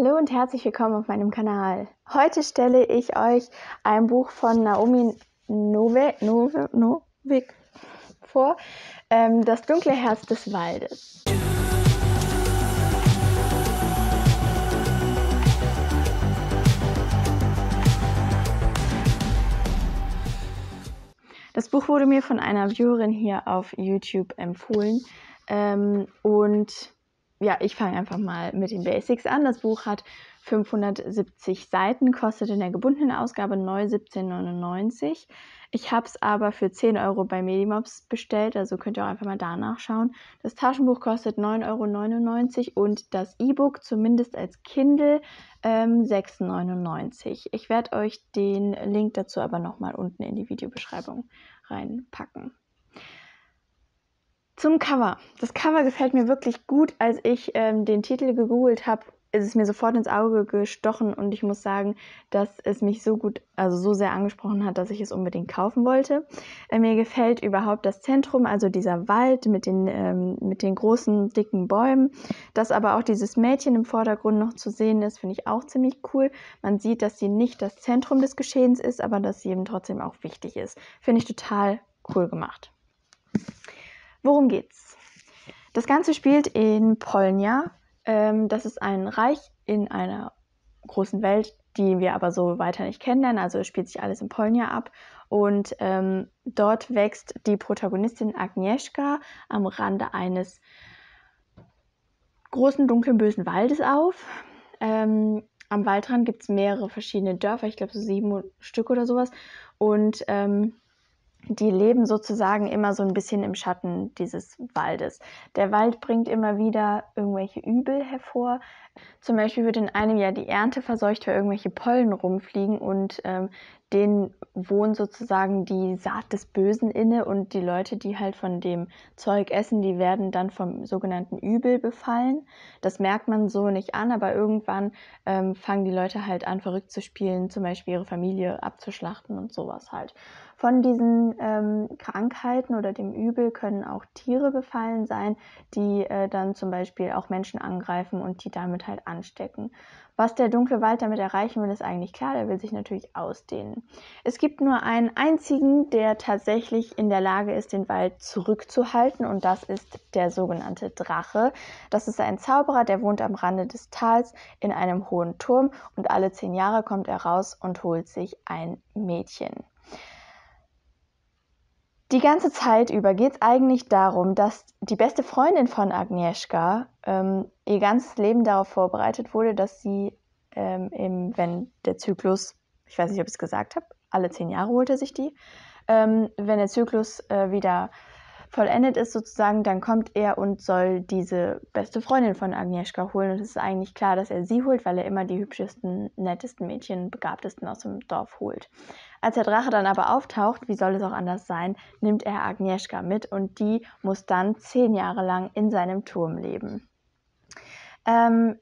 Hallo und herzlich willkommen auf meinem Kanal. Heute stelle ich euch ein Buch von Naomi Nove, Nove, Novik vor, ähm, Das dunkle Herz des Waldes. Das Buch wurde mir von einer Viewerin hier auf YouTube empfohlen ähm, und ja, ich fange einfach mal mit den Basics an. Das Buch hat 570 Seiten, kostet in der gebundenen Ausgabe neu 17,99. Ich habe es aber für 10 Euro bei Medimobs bestellt, also könnt ihr auch einfach mal da nachschauen. Das Taschenbuch kostet 9,99 Euro und das E-Book, zumindest als Kindle, ähm, 6,99. Ich werde euch den Link dazu aber nochmal unten in die Videobeschreibung reinpacken. Zum Cover. Das Cover gefällt mir wirklich gut. Als ich ähm, den Titel gegoogelt habe, ist es mir sofort ins Auge gestochen und ich muss sagen, dass es mich so gut, also so sehr angesprochen hat, dass ich es unbedingt kaufen wollte. Äh, mir gefällt überhaupt das Zentrum, also dieser Wald mit den, ähm, mit den großen, dicken Bäumen. Dass aber auch dieses Mädchen im Vordergrund noch zu sehen ist, finde ich auch ziemlich cool. Man sieht, dass sie nicht das Zentrum des Geschehens ist, aber dass sie eben trotzdem auch wichtig ist. Finde ich total cool gemacht. Worum geht's? Das Ganze spielt in Polnia. Ähm, das ist ein Reich in einer großen Welt, die wir aber so weiter nicht kennenlernen. Also spielt sich alles in Polnia ab. Und ähm, dort wächst die Protagonistin Agnieszka am Rande eines großen, dunklen, bösen Waldes auf. Ähm, am Waldrand gibt es mehrere verschiedene Dörfer, ich glaube so sieben Stück oder sowas. Und ähm, die leben sozusagen immer so ein bisschen im Schatten dieses Waldes. Der Wald bringt immer wieder irgendwelche Übel hervor. Zum Beispiel wird in einem Jahr die Ernte verseucht, weil irgendwelche Pollen rumfliegen und ähm, denen wohnt sozusagen die Saat des Bösen inne und die Leute, die halt von dem Zeug essen, die werden dann vom sogenannten Übel befallen. Das merkt man so nicht an, aber irgendwann ähm, fangen die Leute halt an, verrückt zu spielen, zum Beispiel ihre Familie abzuschlachten und sowas halt. Von diesen ähm, Krankheiten oder dem Übel können auch Tiere befallen sein, die äh, dann zum Beispiel auch Menschen angreifen und die damit halt anstecken. Was der dunkle Wald damit erreichen will, ist eigentlich klar, der will sich natürlich ausdehnen. Es gibt nur einen einzigen, der tatsächlich in der Lage ist, den Wald zurückzuhalten und das ist der sogenannte Drache. Das ist ein Zauberer, der wohnt am Rande des Tals in einem hohen Turm und alle zehn Jahre kommt er raus und holt sich ein Mädchen. Die ganze Zeit über geht es eigentlich darum, dass die beste Freundin von Agnieszka ähm, ihr ganzes Leben darauf vorbereitet wurde, dass sie, ähm, im, wenn der Zyklus, ich weiß nicht, ob ich es gesagt habe, alle zehn Jahre holte sich die, ähm, wenn der Zyklus äh, wieder vollendet ist sozusagen, dann kommt er und soll diese beste Freundin von Agnieszka holen. Und es ist eigentlich klar, dass er sie holt, weil er immer die hübschesten, nettesten Mädchen, begabtesten aus dem Dorf holt. Als der Drache dann aber auftaucht, wie soll es auch anders sein, nimmt er Agnieszka mit und die muss dann zehn Jahre lang in seinem Turm leben. Ähm,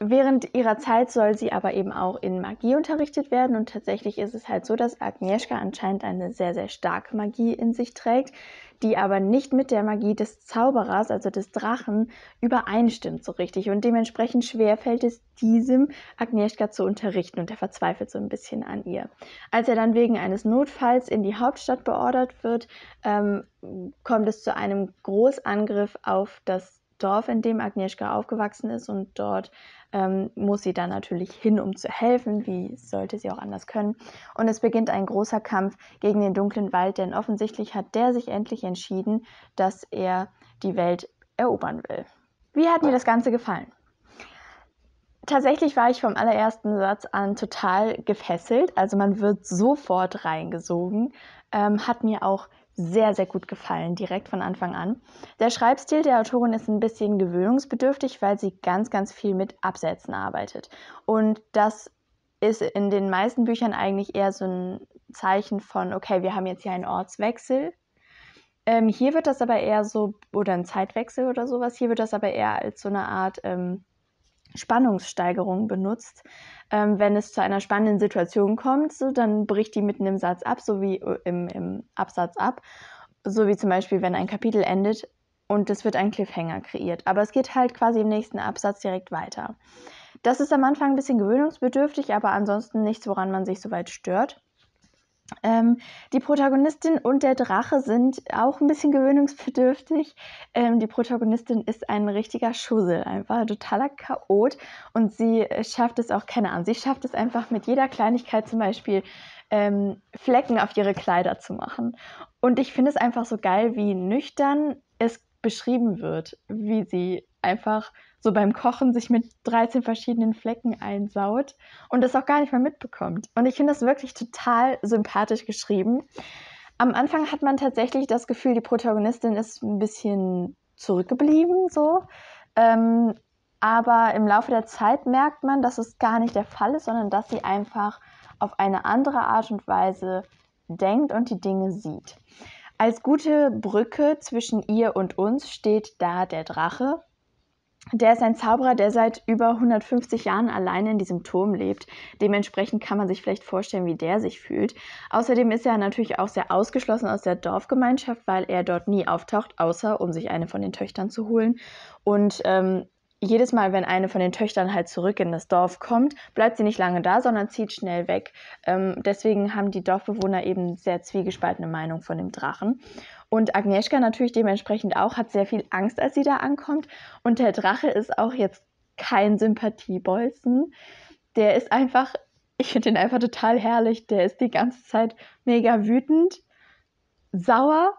Während ihrer Zeit soll sie aber eben auch in Magie unterrichtet werden und tatsächlich ist es halt so, dass Agnieszka anscheinend eine sehr, sehr starke Magie in sich trägt, die aber nicht mit der Magie des Zauberers, also des Drachen, übereinstimmt so richtig und dementsprechend schwer fällt es diesem Agnieszka zu unterrichten und er verzweifelt so ein bisschen an ihr. Als er dann wegen eines Notfalls in die Hauptstadt beordert wird, ähm, kommt es zu einem Großangriff auf das Dorf, in dem Agnieszka aufgewachsen ist und dort ähm, muss sie dann natürlich hin, um zu helfen. Wie sollte sie auch anders können? Und es beginnt ein großer Kampf gegen den dunklen Wald, denn offensichtlich hat der sich endlich entschieden, dass er die Welt erobern will. Wie hat mir das Ganze gefallen? Tatsächlich war ich vom allerersten Satz an total gefesselt. Also man wird sofort reingesogen. Ähm, hat mir auch sehr, sehr gut gefallen, direkt von Anfang an. Der Schreibstil der Autorin ist ein bisschen gewöhnungsbedürftig, weil sie ganz, ganz viel mit Absätzen arbeitet. Und das ist in den meisten Büchern eigentlich eher so ein Zeichen von, okay, wir haben jetzt hier einen Ortswechsel. Ähm, hier wird das aber eher so, oder ein Zeitwechsel oder sowas, hier wird das aber eher als so eine Art ähm, Spannungssteigerung benutzt. Ähm, wenn es zu einer spannenden Situation kommt, so, dann bricht die mitten im Satz ab, so wie äh, im, im Absatz ab. So wie zum Beispiel, wenn ein Kapitel endet und es wird ein Cliffhanger kreiert. Aber es geht halt quasi im nächsten Absatz direkt weiter. Das ist am Anfang ein bisschen gewöhnungsbedürftig, aber ansonsten nichts, woran man sich soweit stört. Ähm, die Protagonistin und der Drache sind auch ein bisschen gewöhnungsbedürftig. Ähm, die Protagonistin ist ein richtiger Schussel, einfach ein totaler Chaot und sie äh, schafft es auch, keine Ahnung, sie schafft es einfach mit jeder Kleinigkeit zum Beispiel ähm, Flecken auf ihre Kleider zu machen. Und ich finde es einfach so geil, wie nüchtern es beschrieben wird, wie sie einfach so beim Kochen sich mit 13 verschiedenen Flecken einsaut und das auch gar nicht mehr mitbekommt. Und ich finde das wirklich total sympathisch geschrieben. Am Anfang hat man tatsächlich das Gefühl, die Protagonistin ist ein bisschen zurückgeblieben, so. Ähm, aber im Laufe der Zeit merkt man, dass es gar nicht der Fall ist, sondern dass sie einfach auf eine andere Art und Weise denkt und die Dinge sieht. Als gute Brücke zwischen ihr und uns steht da der Drache, der ist ein Zauberer, der seit über 150 Jahren alleine in diesem Turm lebt. Dementsprechend kann man sich vielleicht vorstellen, wie der sich fühlt. Außerdem ist er natürlich auch sehr ausgeschlossen aus der Dorfgemeinschaft, weil er dort nie auftaucht, außer um sich eine von den Töchtern zu holen. Und ähm, jedes Mal, wenn eine von den Töchtern halt zurück in das Dorf kommt, bleibt sie nicht lange da, sondern zieht schnell weg. Ähm, deswegen haben die Dorfbewohner eben sehr zwiegespaltene Meinung von dem Drachen. Und Agnieszka natürlich dementsprechend auch, hat sehr viel Angst, als sie da ankommt. Und der Drache ist auch jetzt kein Sympathiebolzen. Der ist einfach, ich finde ihn einfach total herrlich. Der ist die ganze Zeit mega wütend, sauer,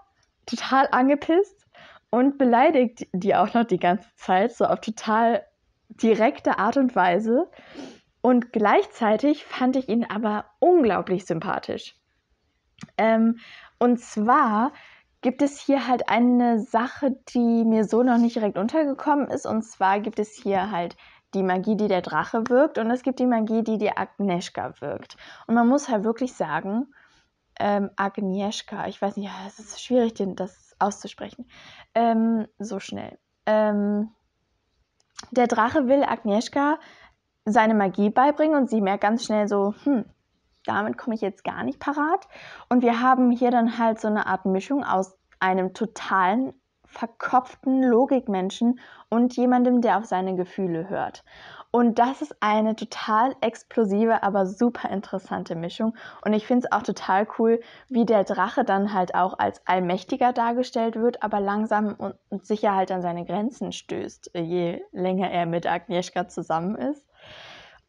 total angepisst und beleidigt die auch noch die ganze Zeit, so auf total direkte Art und Weise. Und gleichzeitig fand ich ihn aber unglaublich sympathisch. Ähm, und zwar gibt es hier halt eine Sache, die mir so noch nicht direkt untergekommen ist. Und zwar gibt es hier halt die Magie, die der Drache wirkt, und es gibt die Magie, die die Agnieszka wirkt. Und man muss halt wirklich sagen, ähm, Agnieszka, ich weiß nicht, ja, es ist schwierig, das auszusprechen, ähm, so schnell. Ähm, der Drache will Agnieszka seine Magie beibringen und sie merkt ganz schnell so, hm, damit komme ich jetzt gar nicht parat. Und wir haben hier dann halt so eine Art Mischung aus einem totalen verkopften Logikmenschen und jemandem, der auf seine Gefühle hört. Und das ist eine total explosive, aber super interessante Mischung. Und ich finde es auch total cool, wie der Drache dann halt auch als allmächtiger dargestellt wird, aber langsam und sicher halt an seine Grenzen stößt, je länger er mit Agnieszka zusammen ist.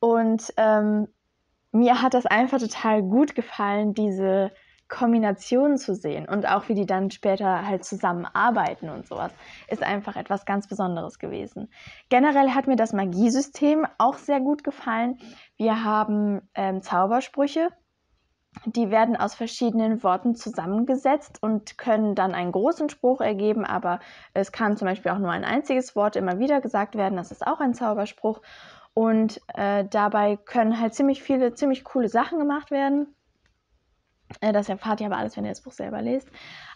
Und ähm, mir hat das einfach total gut gefallen, diese Kombinationen zu sehen und auch wie die dann später halt zusammenarbeiten und sowas, ist einfach etwas ganz Besonderes gewesen. Generell hat mir das Magiesystem auch sehr gut gefallen. Wir haben ähm, Zaubersprüche, die werden aus verschiedenen Worten zusammengesetzt und können dann einen großen Spruch ergeben, aber es kann zum Beispiel auch nur ein einziges Wort immer wieder gesagt werden, das ist auch ein Zauberspruch. Und äh, dabei können halt ziemlich viele, ziemlich coole Sachen gemacht werden. Äh, das erfahrt ihr aber alles, wenn ihr das Buch selber lest.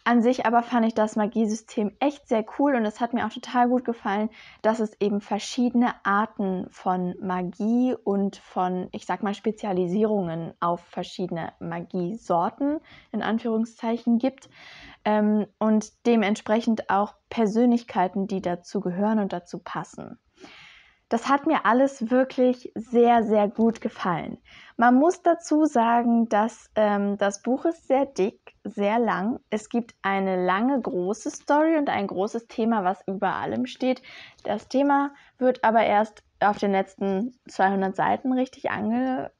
An sich aber fand ich das Magiesystem echt sehr cool und es hat mir auch total gut gefallen, dass es eben verschiedene Arten von Magie und von, ich sag mal, Spezialisierungen auf verschiedene Magiesorten in Anführungszeichen gibt ähm, und dementsprechend auch Persönlichkeiten, die dazu gehören und dazu passen. Das hat mir alles wirklich sehr, sehr gut gefallen. Man muss dazu sagen, dass ähm, das Buch ist sehr dick, sehr lang. Es gibt eine lange, große Story und ein großes Thema, was über allem steht. Das Thema wird aber erst auf den letzten 200 Seiten richtig ange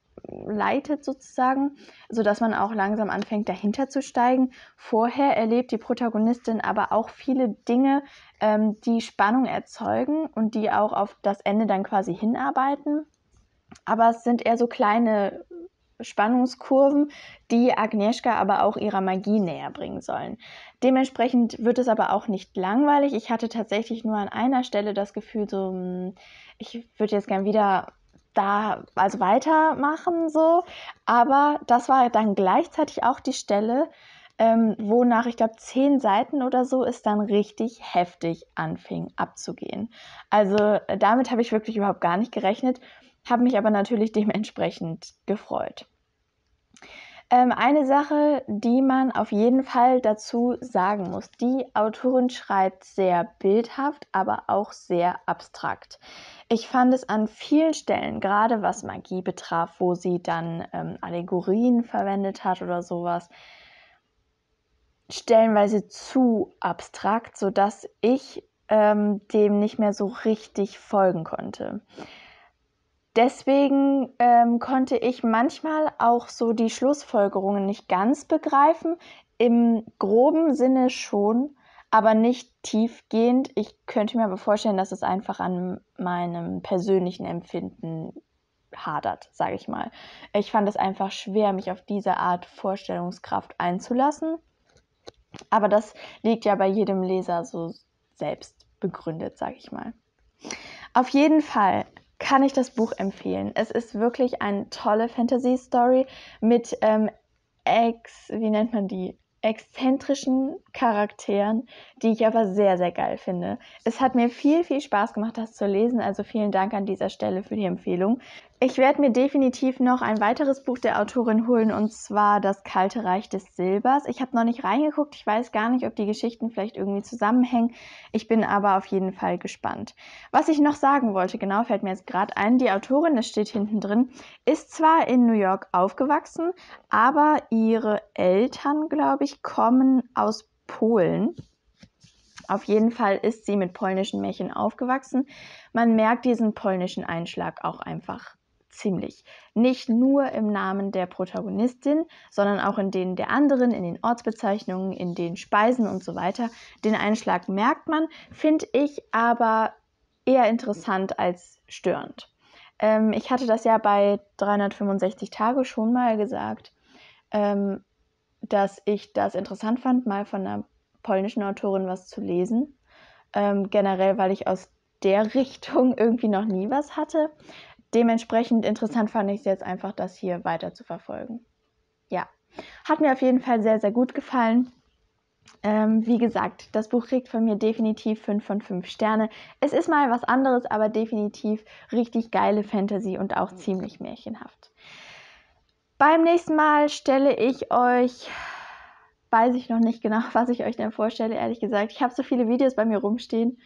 leitet sozusagen, sodass man auch langsam anfängt, dahinter zu steigen. Vorher erlebt die Protagonistin aber auch viele Dinge, ähm, die Spannung erzeugen und die auch auf das Ende dann quasi hinarbeiten. Aber es sind eher so kleine Spannungskurven, die Agnieszka aber auch ihrer Magie näher bringen sollen. Dementsprechend wird es aber auch nicht langweilig. Ich hatte tatsächlich nur an einer Stelle das Gefühl, so, hm, ich würde jetzt gern wieder da also weitermachen so. Aber das war dann gleichzeitig auch die Stelle, ähm, wonach ich glaube zehn Seiten oder so ist dann richtig heftig anfing abzugehen. Also äh, damit habe ich wirklich überhaupt gar nicht gerechnet, habe mich aber natürlich dementsprechend gefreut. Ähm, eine Sache, die man auf jeden Fall dazu sagen muss. Die Autorin schreibt sehr bildhaft, aber auch sehr abstrakt. Ich fand es an vielen Stellen, gerade was Magie betraf, wo sie dann ähm, Allegorien verwendet hat oder sowas, stellenweise zu abstrakt, sodass ich ähm, dem nicht mehr so richtig folgen konnte deswegen ähm, konnte ich manchmal auch so die Schlussfolgerungen nicht ganz begreifen. Im groben Sinne schon, aber nicht tiefgehend. Ich könnte mir aber vorstellen, dass es einfach an meinem persönlichen Empfinden hadert, sage ich mal. Ich fand es einfach schwer, mich auf diese Art Vorstellungskraft einzulassen. Aber das liegt ja bei jedem Leser so selbst begründet, sage ich mal. Auf jeden Fall kann ich das Buch empfehlen. Es ist wirklich eine tolle Fantasy-Story mit ähm, ex, wie nennt man die? exzentrischen Charakteren, die ich aber sehr, sehr geil finde. Es hat mir viel, viel Spaß gemacht, das zu lesen. Also vielen Dank an dieser Stelle für die Empfehlung. Ich werde mir definitiv noch ein weiteres Buch der Autorin holen und zwar Das kalte Reich des Silbers. Ich habe noch nicht reingeguckt, ich weiß gar nicht, ob die Geschichten vielleicht irgendwie zusammenhängen. Ich bin aber auf jeden Fall gespannt. Was ich noch sagen wollte, genau fällt mir jetzt gerade ein, die Autorin, das steht hinten drin, ist zwar in New York aufgewachsen, aber ihre Eltern, glaube ich, kommen aus Polen. Auf jeden Fall ist sie mit polnischen Märchen aufgewachsen. Man merkt diesen polnischen Einschlag auch einfach ziemlich. Nicht nur im Namen der Protagonistin, sondern auch in denen der anderen, in den Ortsbezeichnungen, in den Speisen und so weiter. Den Einschlag merkt man, finde ich aber eher interessant als störend. Ähm, ich hatte das ja bei 365 Tage schon mal gesagt, ähm, dass ich das interessant fand, mal von einer polnischen Autorin was zu lesen. Ähm, generell, weil ich aus der Richtung irgendwie noch nie was hatte dementsprechend interessant fand ich es jetzt einfach, das hier weiter zu verfolgen. Ja, hat mir auf jeden Fall sehr, sehr gut gefallen. Ähm, wie gesagt, das Buch kriegt von mir definitiv 5 von 5 Sterne. Es ist mal was anderes, aber definitiv richtig geile Fantasy und auch mhm. ziemlich märchenhaft. Beim nächsten Mal stelle ich euch, weiß ich noch nicht genau, was ich euch denn vorstelle, ehrlich gesagt. Ich habe so viele Videos bei mir rumstehen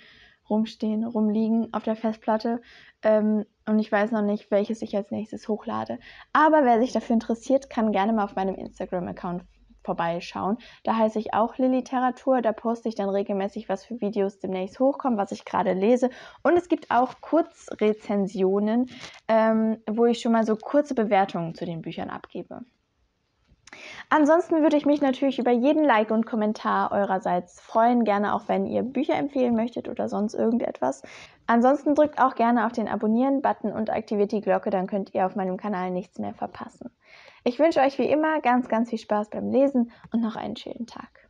rumstehen, rumliegen auf der Festplatte. Ähm, und ich weiß noch nicht, welches ich als nächstes hochlade. Aber wer sich dafür interessiert, kann gerne mal auf meinem Instagram-Account vorbeischauen. Da heiße ich auch Liliteratur. Da poste ich dann regelmäßig, was für Videos demnächst hochkommen, was ich gerade lese. Und es gibt auch Kurzrezensionen, ähm, wo ich schon mal so kurze Bewertungen zu den Büchern abgebe. Ansonsten würde ich mich natürlich über jeden Like und Kommentar eurerseits freuen, gerne auch wenn ihr Bücher empfehlen möchtet oder sonst irgendetwas. Ansonsten drückt auch gerne auf den Abonnieren-Button und aktiviert die Glocke, dann könnt ihr auf meinem Kanal nichts mehr verpassen. Ich wünsche euch wie immer ganz, ganz viel Spaß beim Lesen und noch einen schönen Tag.